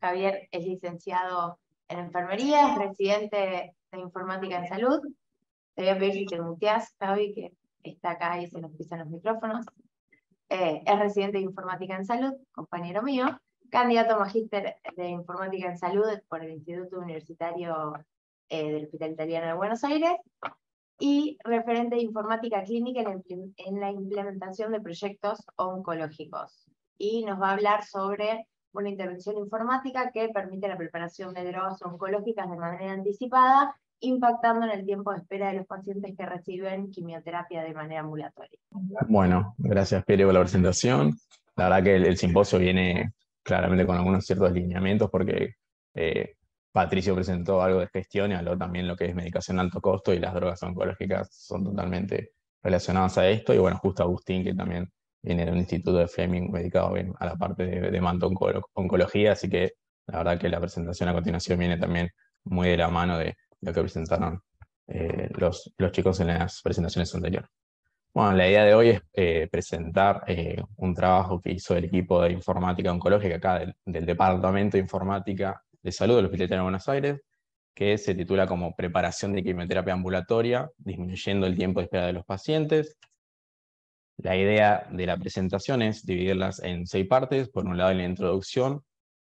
Javier es licenciado en enfermería, es residente de informática en salud. Te voy a pedir que te muteas, Javi, que está acá y se nos pisan los micrófonos. Eh, es residente de informática en salud, compañero mío, candidato magíster de informática en salud por el Instituto Universitario eh, del Hospital Italiano de Buenos Aires y referente de informática clínica en la implementación de proyectos oncológicos. Y nos va a hablar sobre una intervención informática que permite la preparación de drogas oncológicas de manera anticipada, impactando en el tiempo de espera de los pacientes que reciben quimioterapia de manera ambulatoria. Bueno, gracias Pedro por la presentación. La verdad que el, simposio viene claramente con algunos ciertos lineamientos porque eh, Patricio presentó algo de gestión y habló también lo que es medicación a alto costo y las drogas oncológicas son totalmente relacionadas a esto. Y bueno, justo Agustín, que también en el Instituto de Fleming dedicado a la parte de, manto-oncología, así que la verdad que la presentación a continuación viene también muy de la mano de lo que presentaron eh, los, los, chicos en las presentaciones anteriores. Bueno, la idea de hoy es eh, presentar eh, un trabajo que hizo el equipo de informática oncológica acá del, del Departamento de Informática de Salud del Hospital de Buenos Aires, que se titula como Preparación de Quimioterapia Ambulatoria, disminuyendo el tiempo de espera de los pacientes, la idea de la presentación es dividirlas en seis partes. Por un lado, en la introducción,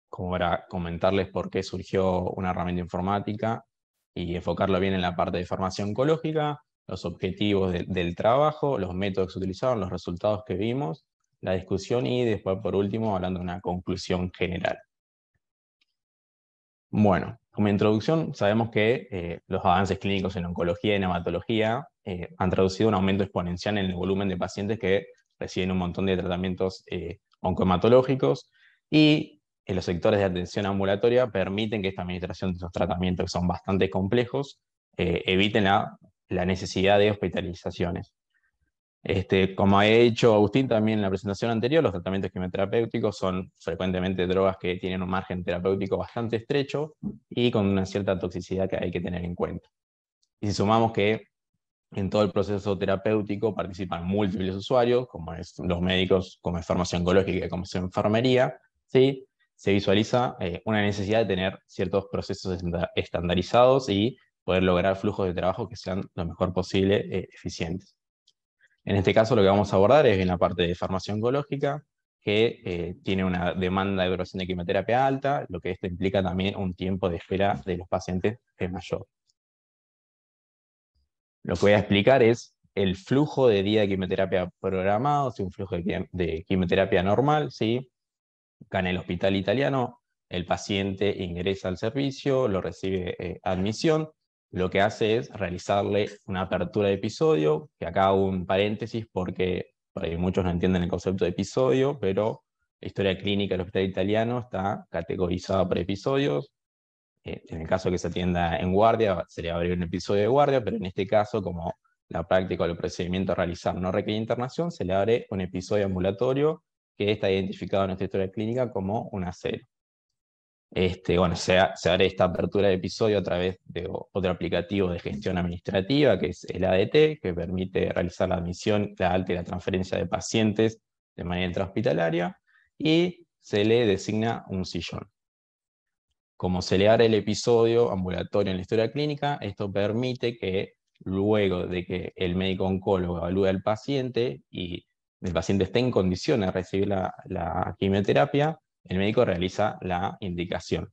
como para comentarles por qué surgió una herramienta informática y enfocarlo bien en la parte de formación ecológica, los objetivos del trabajo, los métodos utilizados, los resultados que vimos, la discusión y después, por último, hablando de una conclusión general. Bueno, como introducción, sabemos que eh, los avances clínicos en oncología y en hematología eh, han traducido un aumento exponencial en el volumen de pacientes que reciben un montón de tratamientos oncomatológicos eh, oncohematológicos y en los sectores de atención ambulatoria permiten que esta administración de esos tratamientos que son bastante complejos eviten la necesidad de hospitalizaciones. Este, como ha hecho Agustín también en la presentación anterior, los tratamientos quimioterapéuticos son frecuentemente drogas que tienen un margen terapéutico bastante estrecho y con una cierta toxicidad que hay que tener en cuenta. Y si sumamos que en todo el proceso terapéutico participan múltiples usuarios, como es los médicos, como es farmacia oncológica, como es enfermería, se visualiza eh, una necesidad de tener ciertos procesos estandarizados y poder lograr flujos de trabajo que sean lo mejor posible eh, eficientes. En este caso lo que vamos a abordar es en la parte de farmacia oncológica, que eh, tiene una demanda de evaluación de quimioterapia alta, lo que esto implica también un tiempo de espera de los pacientes es mayor. Lo que voy a explicar es el flujo de día de quimioterapia programado, si un flujo de, quimioterapia normal, Acá en el hospital italiano, el paciente ingresa al servicio, lo recibe eh, admisión, lo que hace es realizarle una apertura de episodio, que acá hago un paréntesis porque por muchos no entienden el concepto de episodio, pero la historia clínica del hospital italiano está categorizada por episodios. Eh, en el caso que se atienda en guardia, se le abrir un episodio de guardia, pero en este caso, como la práctica o el procedimiento a realizar no requiere internación, se le abre un episodio ambulatorio que está identificado en nuestra historia clínica como una cero. Este, bueno, se, hará esta apertura de episodio a través de otro aplicativo de gestión administrativa, que es el ADT, que permite realizar la admisión, la alta y la transferencia de pacientes de manera intrahospitalaria, y se le designa un sillón. Como se le abre el episodio ambulatorio en la historia clínica, esto permite que luego de que el médico oncólogo evalúe al paciente y el paciente esté en condiciones de recibir la quimioterapia, el médico realiza la indicación.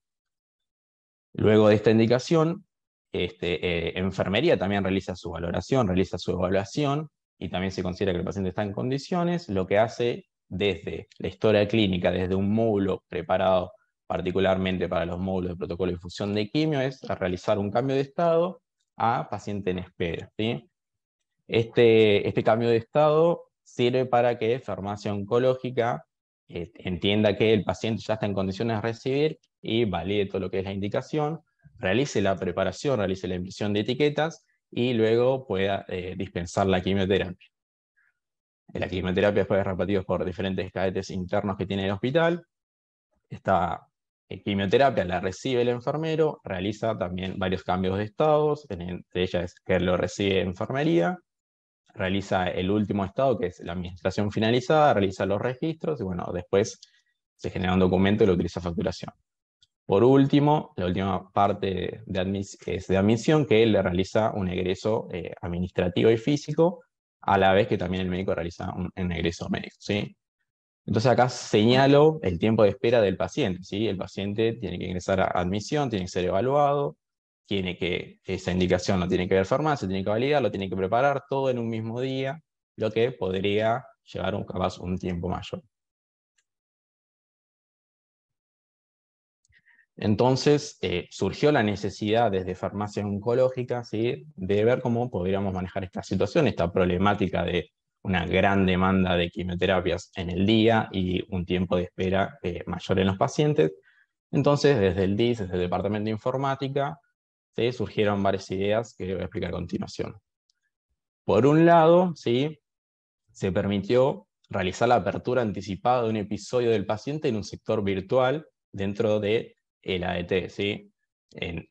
Luego de esta indicación, este, eh, enfermería también realiza su valoración, realiza su evaluación y también se considera que el paciente está en condiciones, lo que hace desde la historia clínica, desde un módulo preparado particularmente para los módulos de protocolo de infusión de quimio, es realizar un cambio de estado a paciente en espera. Este, este cambio de estado sirve para que farmacia oncológica eh, entienda que el paciente ya está en condiciones de recibir y valide todo lo que es la indicación, realice la preparación, realice la impresión de etiquetas y luego pueda eh, dispensar la quimioterapia. Eh, la quimioterapia puede ser repartida por diferentes cadetes internos que tiene el hospital. Esta quimioterapia la recibe el enfermero, realiza también varios cambios de estados, entre ellas que lo recibe enfermería, realiza el último estado, que es la administración finalizada, realiza los registros y bueno, después se genera un documento y lo utiliza facturación. Por último, la última parte de es de admisión, que él le realiza un egreso eh, administrativo y físico, a la vez que también el médico realiza un, egreso médico. Entonces acá señalo el tiempo de espera del paciente. ¿sí? El paciente tiene que ingresar a admisión, tiene que ser evaluado, tiene que, esa indicación no tiene que ver farmacia, tiene que validar, lo tiene que preparar todo en un mismo día, lo que podría llevar un, un tiempo mayor. Entonces eh, surgió la necesidad desde farmacia oncológica ¿sí? de ver cómo podríamos manejar esta situación, esta problemática de una gran demanda de quimioterapias en el día y un tiempo de espera eh, mayor en los pacientes. Entonces, desde el DIS, desde el Departamento de Informática, surgieron varias ideas que voy a explicar a continuación. Por un lado, ¿sí? se permitió realizar la apertura anticipada de un episodio del paciente en un sector virtual dentro de el ADT. E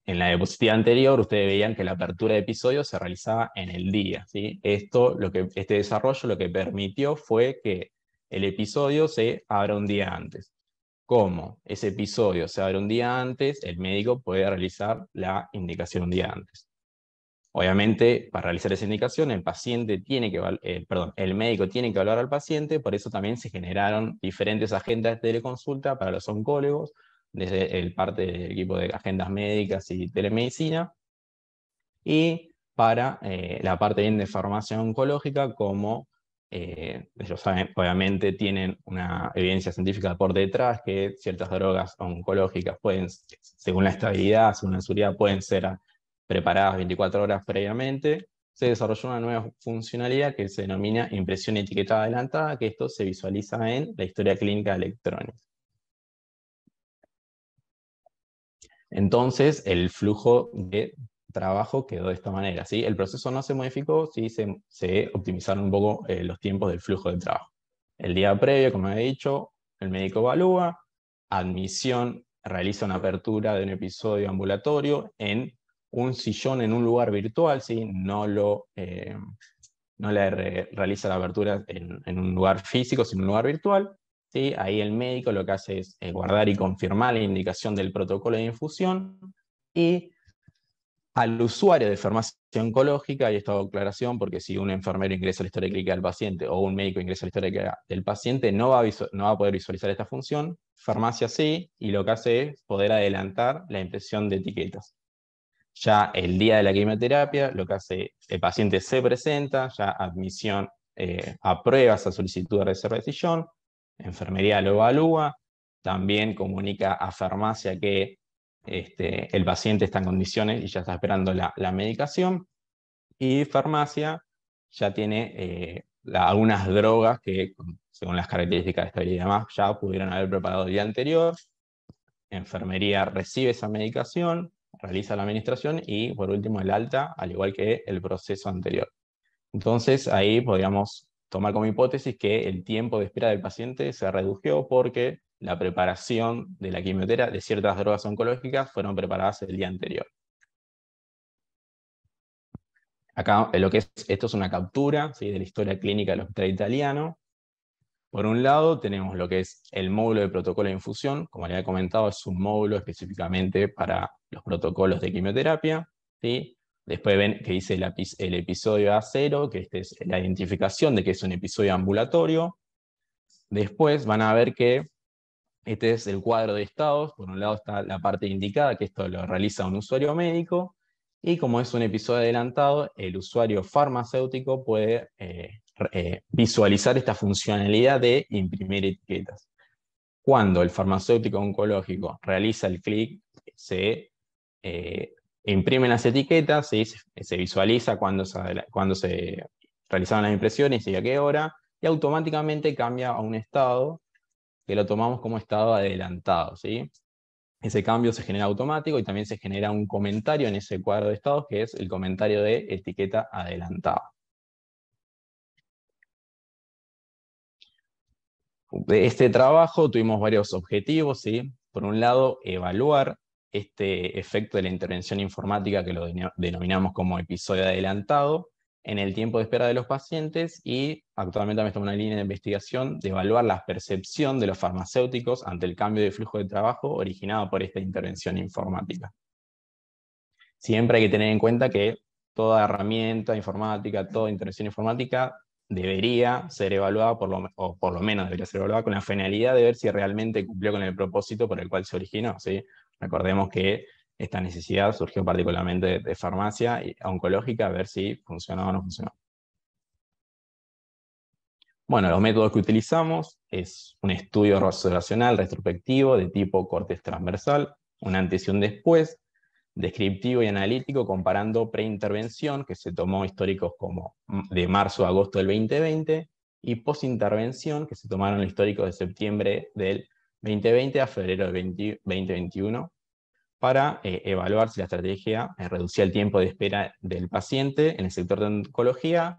en, la diapositiva anterior ustedes veían que la apertura de episodios se realizaba en el día. Esto, lo que, este desarrollo lo que permitió fue que el episodio se abra un día antes cómo ese episodio se abre un día antes, el médico puede realizar la indicación un día antes. Obviamente, para realizar esa indicación, el paciente tiene que, eh, perdón, el médico tiene que hablar al paciente, por eso también se generaron diferentes agendas de teleconsulta para los oncólogos, desde el parte del equipo de agendas médicas y telemedicina, y para eh, la parte de formación oncológica como eh, ellos saben, obviamente tienen una evidencia científica por detrás que ciertas drogas oncológicas pueden, según la estabilidad, según la seguridad, pueden ser preparadas 24 horas previamente. Se desarrolló una nueva funcionalidad que se denomina impresión etiquetada adelantada, que esto se visualiza en la historia clínica electrónica. Entonces, el flujo de trabajo quedó de esta manera. ¿sí? El proceso no se modificó, sí se, se optimizaron un poco eh, los tiempos del flujo de trabajo. El día previo, como he dicho, el médico evalúa, admisión, realiza una apertura de un episodio ambulatorio en un sillón en un lugar virtual, ¿sí? no, lo, eh, no le realiza la apertura en, un lugar físico, sino en un lugar virtual. ¿sí? Ahí el médico lo que hace es eh, guardar y confirmar la indicación del protocolo de infusión y al usuario de farmacia oncológica, y esta aclaración, porque si un enfermero ingresa a la historia clínica del paciente o un médico ingresa a la historia clínica del paciente, no va, a poder visualizar esta función. Farmacia sí, y lo que hace es poder adelantar la impresión de etiquetas. Ya el día de la quimioterapia, lo que hace el paciente se presenta, ya admisión eh, aprueba esa solicitud de reserva de sillón, enfermería lo evalúa, también comunica a farmacia que este, el paciente está en condiciones y ya está esperando la, medicación. Y farmacia ya tiene eh, algunas drogas que, según las características de y demás, ya pudieron haber preparado el día anterior. Enfermería recibe esa medicación, realiza la administración y, por último, el alta, al igual que el proceso anterior. Entonces, ahí podríamos tomar como hipótesis que el tiempo de espera del paciente se redujo porque la preparación de la quimioterapia de ciertas drogas oncológicas fueron preparadas el día anterior. Acá eh, lo que esto es una captura de la historia clínica del hospital italiano. Por un lado tenemos lo que es el módulo de protocolo de infusión, como le he comentado, es un módulo específicamente para los protocolos de quimioterapia. ¿sí? Después ven que dice el, episodio A0, que este es la identificación de que es un episodio ambulatorio. Después van a ver que este es el cuadro de estados. Por un lado está la parte indicada, que esto lo realiza un usuario médico. Y como es un episodio adelantado, el usuario farmacéutico puede eh, eh, visualizar esta funcionalidad de imprimir etiquetas. Cuando el farmacéutico oncológico realiza el clic, se eh, imprimen las etiquetas, se, visualiza cuando se, cuando se realizaron las impresiones y a qué hora, y automáticamente cambia a un estado que lo tomamos como estado adelantado, ¿sí? Ese cambio se genera automático y también se genera un comentario en ese cuadro de estados que es el comentario de etiqueta adelantado. De este trabajo tuvimos varios objetivos, ¿sí? Por un lado, evaluar este efecto de la intervención informática que lo denominamos como episodio adelantado, en el tiempo de espera de los pacientes y actualmente también en una línea de investigación de evaluar la percepción de los farmacéuticos ante el cambio de flujo de trabajo originado por esta intervención informática. Siempre hay que tener en cuenta que toda herramienta informática, toda intervención informática debería ser evaluada, por lo, o por lo menos debería ser evaluada, con la finalidad de ver si realmente cumplió con el propósito por el cual se originó. Recordemos que esta necesidad surgió particularmente de farmacia oncológica, a ver si funcionaba o no funcionaba. Bueno, los métodos que utilizamos es un estudio observacional retrospectivo de tipo cortes transversal, un antes y un después, descriptivo y analítico comparando preintervención, que se tomó históricos como de marzo a agosto del 2020, y postintervención, que se tomaron históricos de septiembre del 2020 a febrero del 2021, para eh, evaluar si la estrategia eh, reducía el tiempo de espera del paciente en el sector de oncología,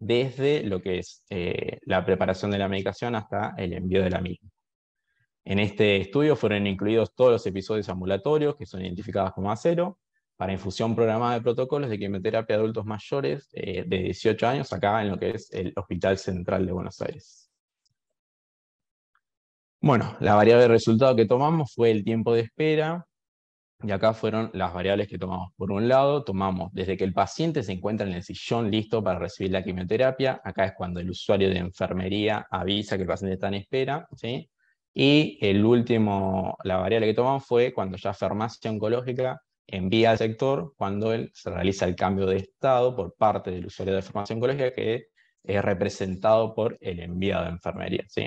desde lo que es eh, la preparación de la medicación hasta el envío de la misma. En este estudio fueron incluidos todos los episodios ambulatorios, que son identificados como acero, para infusión programada de protocolos de quimioterapia a adultos mayores de 18 años, acá en lo que es el Hospital Central de Buenos Aires. Bueno, la variable de resultado que tomamos fue el tiempo de espera y acá fueron las variables que tomamos. Por un lado, tomamos desde que el paciente se encuentra en el sillón listo para recibir la quimioterapia, acá es cuando el usuario de enfermería avisa que el paciente está en espera, Y el último, la variable que tomamos fue cuando ya farmacia oncológica envía al sector, cuando se realiza el cambio de estado por parte del usuario de farmacia oncológica, que es representado por el enviado de enfermería, ¿sí?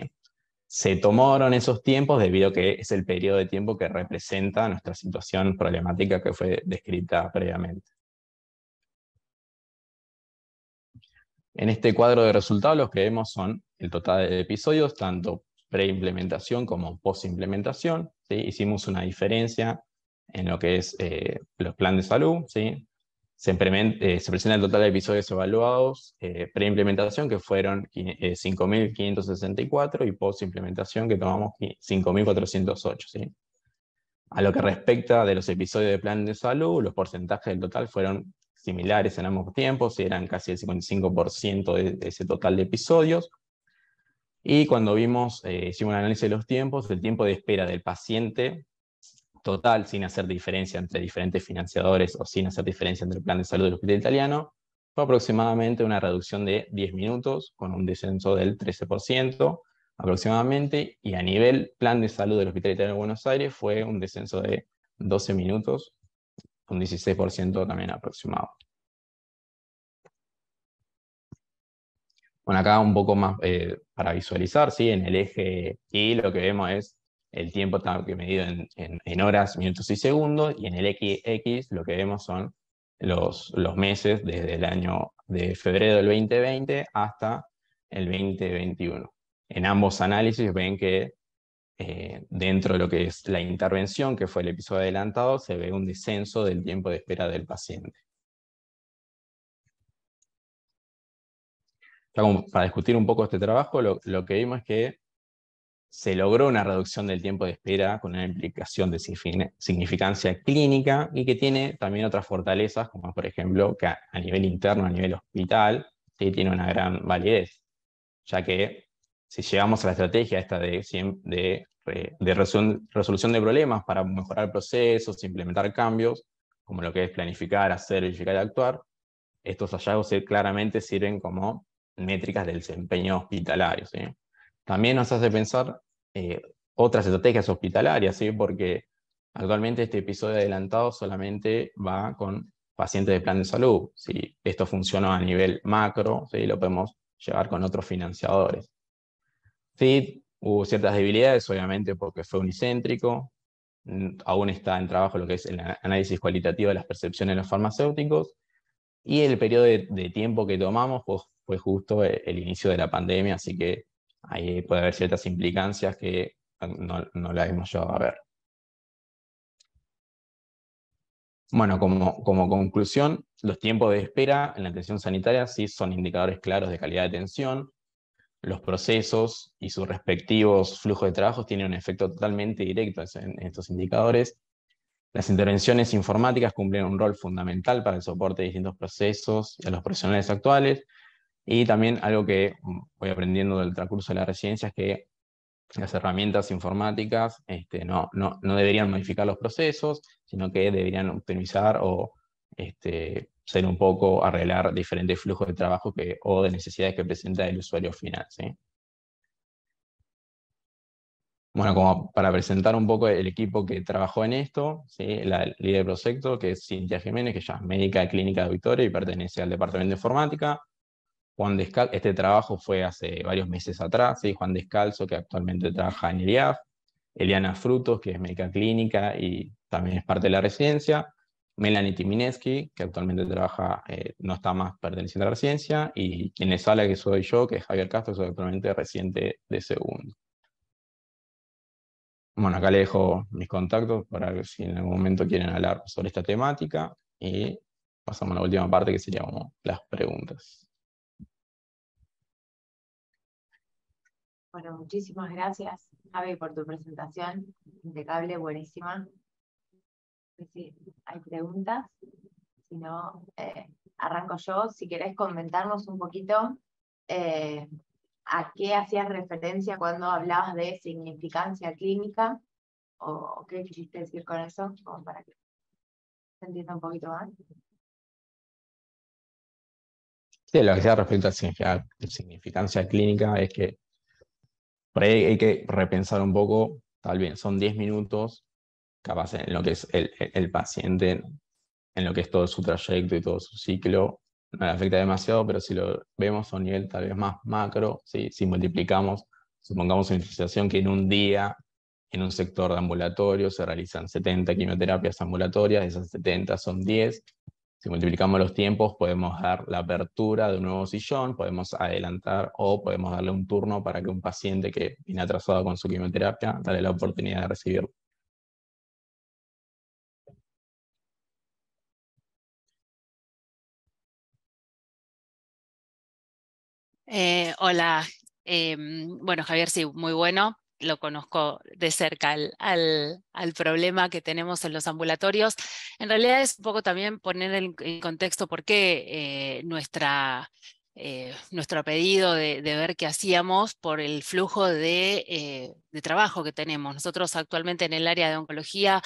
se tomaron esos tiempos debido a que es el periodo de tiempo que representa nuestra situación problemática que fue descrita previamente. En este cuadro de resultados los que vemos son el total de episodios, tanto preimplementación como postimplementación. implementación Hicimos una diferencia en lo que es eh, los planes de salud, ¿sí? se, eh, presenta el total de episodios evaluados eh, pre-implementación, que fueron 5.564, eh, y post-implementación, que tomamos 5.408. A lo que respecta de los episodios de plan de salud, los porcentajes del total fueron similares en ambos tiempos, eran casi el 55% de, de, ese total de episodios. Y cuando vimos, hicimos un análisis de los tiempos, el tiempo de espera del paciente total, sin hacer diferencia entre diferentes financiadores o sin hacer diferencia entre el plan de salud del hospital italiano, fue aproximadamente una reducción de 10 minutos, con un descenso del 13% aproximadamente, y a nivel plan de salud del Hospital Italiano de Buenos Aires fue un descenso de 12 minutos, un 16% también aproximado. Bueno, acá un poco más eh, para visualizar, ¿sí? en el eje Y lo que vemos es el tiempo está medido en, horas, minutos y segundos, y en el XX lo que vemos son los, meses desde el año de febrero del 2020 hasta el 2021. En ambos análisis ven que eh, dentro de lo que es la intervención, que fue el episodio adelantado, se ve un descenso del tiempo de espera del paciente. para discutir un poco este trabajo, lo que vimos es que se logró una reducción del tiempo de espera con una implicación de significancia clínica y que tiene también otras fortalezas, como por ejemplo que a nivel interno, a nivel hospital, sí tiene una gran validez, ya que si llegamos a la estrategia esta de, resolución de problemas para mejorar procesos, implementar cambios, como lo que es planificar, hacer, verificar y actuar, estos hallazgos claramente sirven como métricas del desempeño hospitalario. ¿sí? También nos hace pensar eh, otras estrategias hospitalarias, ¿sí? porque actualmente este episodio adelantado solamente va con pacientes de plan de salud. Si esto funciona a nivel macro, ¿sí? lo podemos llevar con otros financiadores. Sí, hubo ciertas debilidades, obviamente, porque fue unicéntrico. Mm, aún está en trabajo lo que es el análisis cualitativo de las percepciones de los farmacéuticos. Y el periodo de, tiempo que tomamos pues, fue justo eh, el inicio de la pandemia, así que Ahí puede haber ciertas implicancias que no, no las hemos llegado a ver. Bueno, como, como, conclusión, los tiempos de espera en la atención sanitaria sí son indicadores claros de calidad de atención. Los procesos y sus respectivos flujos de trabajo tienen un efecto totalmente directo en estos indicadores. Las intervenciones informáticas cumplen un rol fundamental para el soporte de distintos procesos y a los profesionales actuales, y también algo que mm, voy aprendiendo del transcurso de la residencia es que las herramientas informáticas este, no, no, deberían modificar los procesos, sino que deberían optimizar o este, ser un poco, arreglar diferentes flujos de trabajo que, o de necesidades que presenta el usuario final. Bueno, como para presentar un poco el equipo que trabajó en esto, ¿sí? la líder del proyecto, que es Cintia Jiménez, que ya es médica clínica de Victoria y pertenece al departamento de informática. Juan este trabajo fue hace varios meses atrás, Juan Descalzo, que actualmente trabaja en el IAF, Eliana Frutos, que es médica clínica y también es parte de la residencia, Melanie Timineski, que actualmente trabaja, eh, no está más perteneciente a la residencia, y en les sala que soy yo, que es Javier Castro, soy actualmente residente de segundo. Bueno, acá le dejo mis contactos para ver si en algún momento quieren hablar sobre esta temática y pasamos a la última parte que sería como las preguntas. Bueno, muchísimas gracias, Javi, por tu presentación. Impecable, buenísima. Si hay preguntas, si no, eh, arranco yo. Si querés comentarnos un poquito eh, a qué hacías referencia cuando hablabas de significancia clínica, o qué quisiste decir con eso, como para que se entienda un poquito más. Sí, lo que decía respecto a significancia clínica es que por ahí hay que repensar un poco, tal vez son 10 minutos, capaz en lo que es el, paciente, en lo que es todo su trayecto y todo su ciclo, no le afecta demasiado, pero si lo vemos a un nivel tal vez más macro, si multiplicamos, supongamos una situación que en un día, en un sector de ambulatorio, se realizan 70 quimioterapias ambulatorias, esas 70 son 10, si multiplicamos los tiempos, podemos dar la apertura de un nuevo sillón, podemos adelantar o podemos darle un turno para que un paciente que viene atrasado con su quimioterapia, darle la oportunidad de recibirlo. Eh, hola, em, bueno Javier, sí, muy bueno lo conozco de cerca al, problema que tenemos en los ambulatorios. En realidad es un poco también poner en, contexto por qué eh, nuestra, eh, nuestro pedido de, ver qué hacíamos por el flujo de, eh, de trabajo que tenemos. Nosotros actualmente en el área de oncología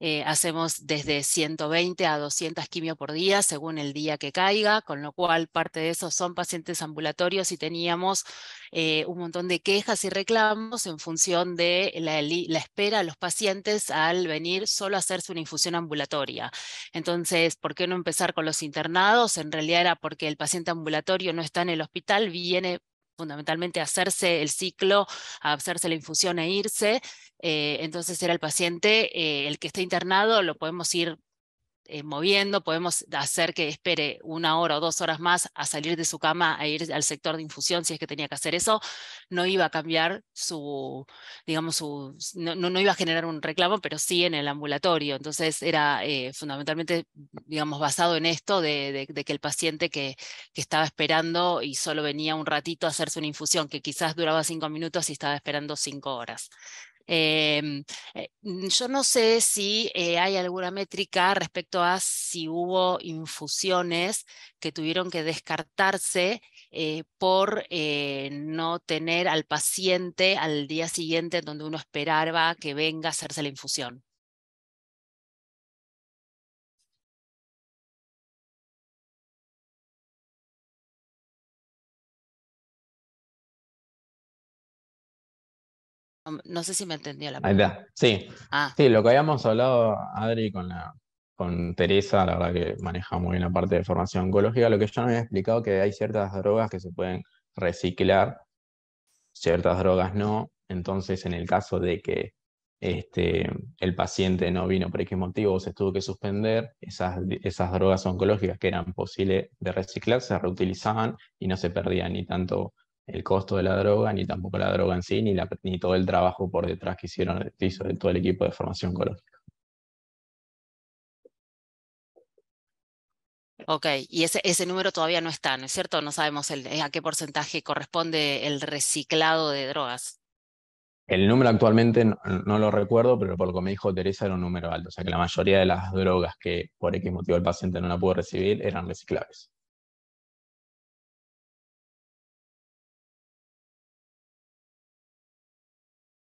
eh, hacemos desde 120 a 200 quimio por día, según el día que caiga, con lo cual parte de eso son pacientes ambulatorios y teníamos eh, un montón de quejas y reclamos en función de la, espera a los pacientes al venir solo a hacerse una infusión ambulatoria. Entonces, ¿por qué no empezar con los internados? En realidad era porque el paciente ambulatorio no está en el hospital, viene fundamentalmente hacerse el ciclo, hacerse la infusión e irse. Eh, entonces era el paciente, eh, el que está internado, lo podemos ir eh, moviendo, podemos hacer que espere una hora o dos horas más a salir de su cama, a ir al sector de infusión si es que tenía que hacer eso, no iba a cambiar su, digamos, su, no, no iba a generar un reclamo, pero sí en el ambulatorio. Entonces era eh, fundamentalmente, digamos, basado en esto de, que el paciente que, que, estaba esperando y solo venía un ratito a hacerse una infusión, que quizás duraba cinco minutos y estaba esperando cinco horas. Em, eh, mm, yo no sé si eh, hay alguna métrica respecto a si hubo infusiones que tuvieron que descartarse eh, por no tener al paciente al día siguiente donde uno esperaba que venga a hacerse la infusión. Um, no sé si me entendió la pregunta. Ah. Sí. lo que habíamos hablado, Adri, con, la, con Teresa, la verdad que maneja muy bien la parte de formación oncológica, lo que yo no había explicado que hay ciertas drogas que se pueden reciclar, ciertas drogas no, entonces en el caso de que este, el paciente no vino por X motivo o se tuvo que suspender, esas, esas drogas oncológicas que eran posibles de reciclar se reutilizaban y no se perdían ni tanto el costo de la droga, ni tampoco la droga en sí, ni, ni todo el trabajo por detrás que hicieron hizo todo el equipo de formación oncológica. Ok, y ese, número todavía no está, ¿no es cierto? No sabemos eh, a qué porcentaje corresponde el reciclado de drogas. El número actualmente no, no, lo recuerdo, pero por lo que me dijo Teresa era un número alto, o sea que la mayoría de las drogas que por X motivo el paciente no la pudo recibir eran reciclables.